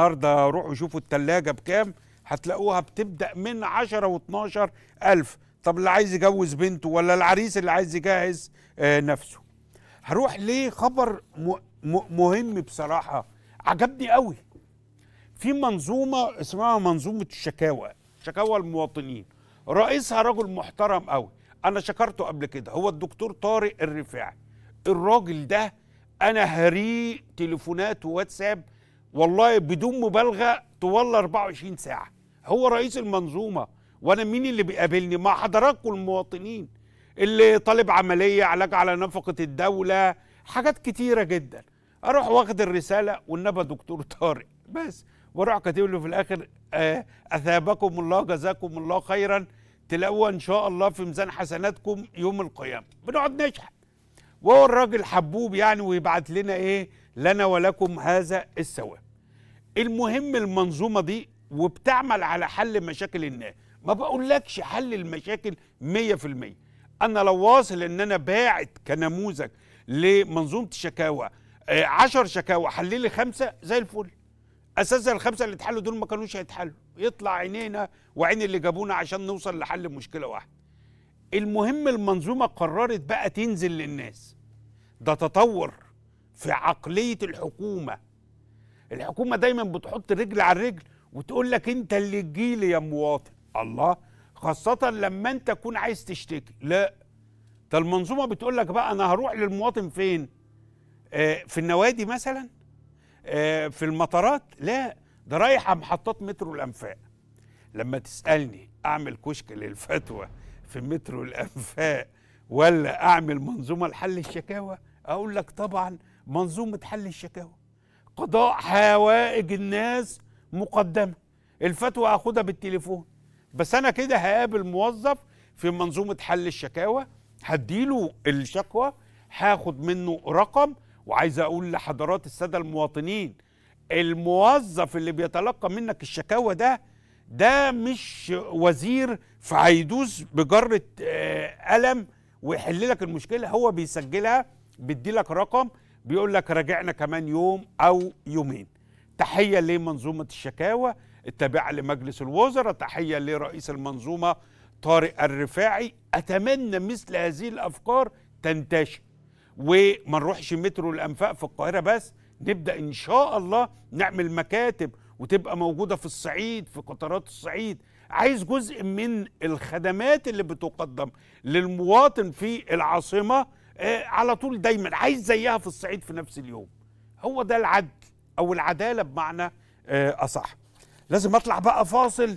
النهارده روحوا شوفوا التلاجة بكام هتلاقوها بتبدأ من 10 و12 ألف طب اللي عايز يجوز بنته ولا العريس اللي عايز يجهز آه، نفسه هروح ليه خبر مهم بصراحة عجبني قوي في منظومة اسمها منظومة الشكاوى شكاوى المواطنين رئيسها رجل محترم قوي أنا شكرته قبل كده هو الدكتور طارق الرفاعي الراجل ده أنا هريق تليفونات وواتساب والله بدون مبالغه طوال 24 ساعه هو رئيس المنظومه وانا مين اللي بيقابلني مع حضراتكم المواطنين اللي طالب عمليه علاج على نفقه الدوله حاجات كتيره جدا اروح واخد الرساله والنبى دكتور طارق بس واروح كاتب له في الاخر آه اثابكم الله جزاكم الله خيرا تلاقوها ان شاء الله في ميزان حسناتكم يوم القيامه بنقعد نشحن وهو الراجل حبوب يعني ويبعت لنا ايه لنا ولكم هذا الثواب المهم المنظومه دي وبتعمل على حل مشاكل الناس ما بقولكش حل المشاكل 100% انا لو واصل ان انا باعت كنموذج لمنظومه الشكاوى 10 آه، شكاوى حل لي خمسه زي الفل اساسا الخمسه اللي اتحلوا دول ما كانوش هيتحلوا يطلع عينينا وعين اللي جابونا عشان نوصل لحل مشكله واحده المهم المنظومه قررت بقى تنزل للناس ده تطور في عقليه الحكومه الحكومه دايما بتحط رجل على الرجل وتقول لك انت اللي تجيلي يا مواطن الله خاصه لما انت تكون عايز تشتكي لا ده المنظومه بتقول لك بقى انا هروح للمواطن فين آه في النوادي مثلا آه في المطارات لا ده رايح على محطات مترو الانفاق لما تسالني اعمل كشك للفتوى في مترو الانفاق ولا اعمل منظومه لحل الشكاوى اقول لك طبعا منظومه حل الشكاوى قضاء حوائج الناس مقدمه الفتوى أخدها بالتليفون بس انا كده هقابل موظف في منظومه حل الشكاوى هديله الشكوى هاخد منه رقم وعايز اقول لحضرات الساده المواطنين الموظف اللي بيتلقى منك الشكاوى ده ده مش وزير فهيدوس بجره قلم آه، ويحل لك المشكله هو بيسجلها بيدي لك رقم بيقول لك راجعنا كمان يوم او يومين تحيه لمنظومه الشكاوى التابعه لمجلس الوزراء تحيه لرئيس المنظومه طارق الرفاعي اتمنى مثل هذه الافكار تنتشر وما نروحش مترو الانفاق في القاهره بس نبدا ان شاء الله نعمل مكاتب وتبقى موجوده في الصعيد في قطارات الصعيد عايز جزء من الخدمات اللي بتقدم للمواطن في العاصمه آه، على طول دايما عايز زيها في الصعيد في نفس اليوم هو ده العدل او العداله بمعنى آه، اصح لازم اطلع بقى فاصل